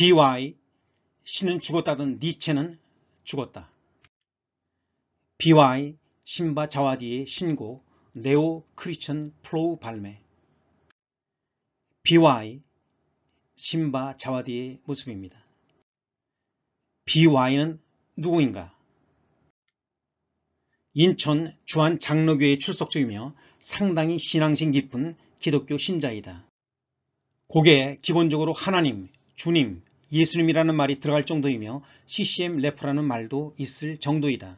BY 신은 죽었다던 니체는 죽었다. BY 신바 자와디의 신고 네오 크리천 플로우 발매 BY 신바 자와디의 모습입니다. BY는 누구인가? 인천 주한 장로교회 출석 중이며 상당히 신앙심 깊은 기독교 신자이다. 고게 기본적으로 하나님, 주님, 예수님이라는 말이 들어갈 정도이며 CCM 래퍼라는 말도 있을 정도이다.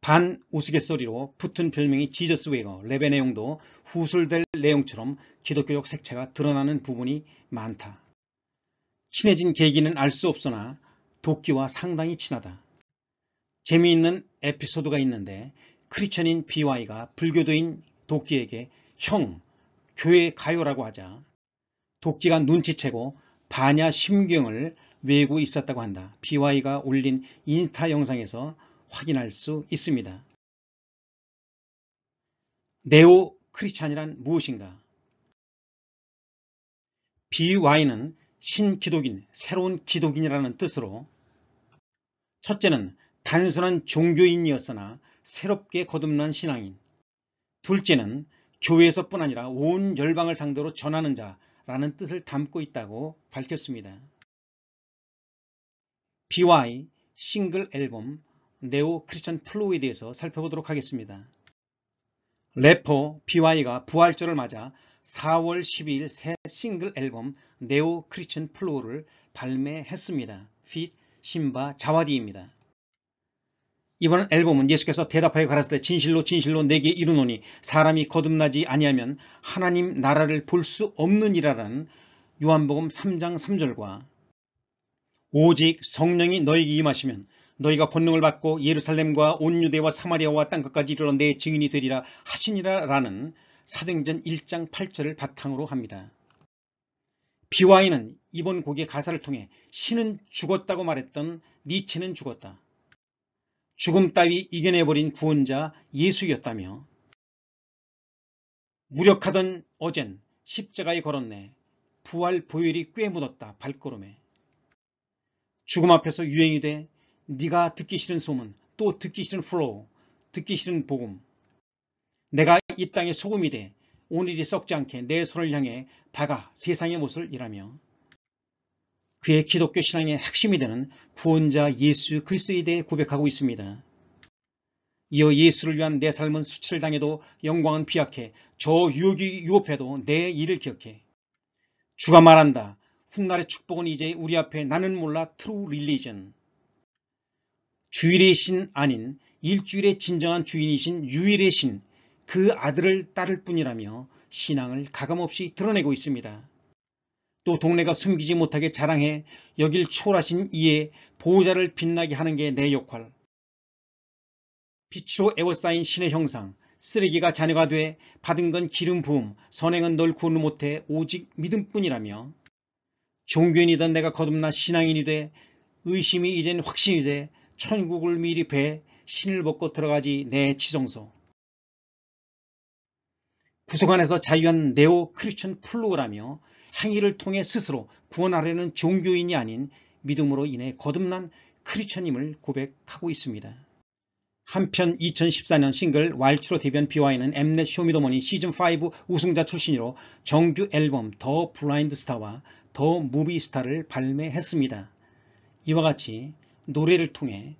반 우스갯소리로 붙은 별명이 지저스 웨거, 랩의 내용도 후술될 내용처럼 기독교적 색채가 드러나는 부분이 많다. 친해진 계기는 알 수 없으나 도끼와 상당히 친하다. 재미있는 에피소드가 있는데 크리천인 BY가 불교도인 도끼에게 형, 교회 가요라고 하자 도끼가 눈치채고 반야 심경을 외우고 있었다고 한다. BY가 올린 인스타 영상에서 확인할 수 있습니다. 네오 크리스찬이란 무엇인가? BY는 신기독인, 새로운 기독인이라는 뜻으로 첫째는 단순한 종교인이었으나 새롭게 거듭난 신앙인 둘째는 교회에서뿐 아니라 온 열방을 상대로 전하는 자, 라는 뜻을 담고 있다고 밝혔습니다. BY 싱글 앨범 네오 크리스천 플로우에 대해서 살펴보도록 하겠습니다. 래퍼 BY가 부활절을 맞아 4월 12일 새 싱글 앨범 네오 크리스천 플로우를 발매했습니다. 핏 신바 자와디입니다. 이번 앨범은 예수께서 대답하여 가라사대 진실로 진실로 내게 이르노니 사람이 거듭나지 아니하면 하나님 나라를 볼 수없는니라라는 요한복음 3장 3절과 오직 성령이 너에게 임하시면 너희가 권능을 받고 예루살렘과 온 유대와 사마리아와 땅끝까지 이르러 내 증인이 되리라 하시니라라는 사도행전 1장 8절을 바탕으로 합니다. 비와이는 이번 곡의 가사를 통해 신은 죽었다고 말했던 니체는 죽었다. 죽음 따위 이겨내버린 구원자 예수였다며 무력하던 어젠 십자가에 걸었네 부활 보혈이 꽤 묻었다 발걸음에 죽음 앞에서 유행이 돼 네가 듣기 싫은 소문 또 듣기 싫은 플로우 듣기 싫은 복음 내가 이 땅의 소금이 돼 오늘이 썩지 않게 내 손을 향해 박아 세상의 못을 일하며 그의 기독교 신앙의 핵심이 되는 구원자 예수 그리스도에 대해 고백하고 있습니다. 이어 예수를 위한 내 삶은 수치를 당해도 영광은 비약해 저 유혹이 유혹해도 내 일을 기억해 주가 말한다. 훗날의 축복은 이제 우리 앞에 나는 몰라 트루 릴리전 주일의 신 아닌 일주일의 진정한 주인이신 유일의 신 그 아들을 따를 뿐이라며 신앙을 가감없이 드러내고 있습니다. 또 동네가 숨기지 못하게 자랑해 여길 초월하신 이에 보호자를 빛나게 하는 게 내 역할. 빛으로 애워싸인 신의 형상, 쓰레기가 자녀가 돼 받은 건 기름 부음, 선행은 널 구원 못해 오직 믿음뿐이라며 종교인이던 내가 거듭나 신앙인이 돼 의심이 이젠 확신이 돼 천국을 미리 배 신을 벗고 들어가지 내 지성소. 구속안에서 자유한 네오 크리스천 플로우라며 행위를 통해 스스로 구원하려는 종교인이 아닌 믿음으로 인해 거듭난 크리스천임을 고백하고 있습니다. 한편 2014년 싱글 왈츠로 데뷔한 비와이는 엠넷 쇼미더머니 시즌5 우승자 출신으로 정규 앨범 더 블라인드 스타와 더 무비 스타를 발매했습니다. 이와 같이 노래를 통해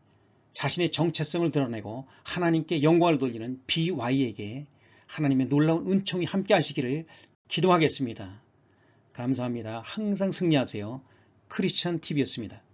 자신의 정체성을 드러내고 하나님께 영광을 돌리는 비와이에게 하나님의 놀라운 은총이 함께 하시기를 기도하겠습니다. 감사합니다. 항상 승리하세요. 크리스천 TV였습니다.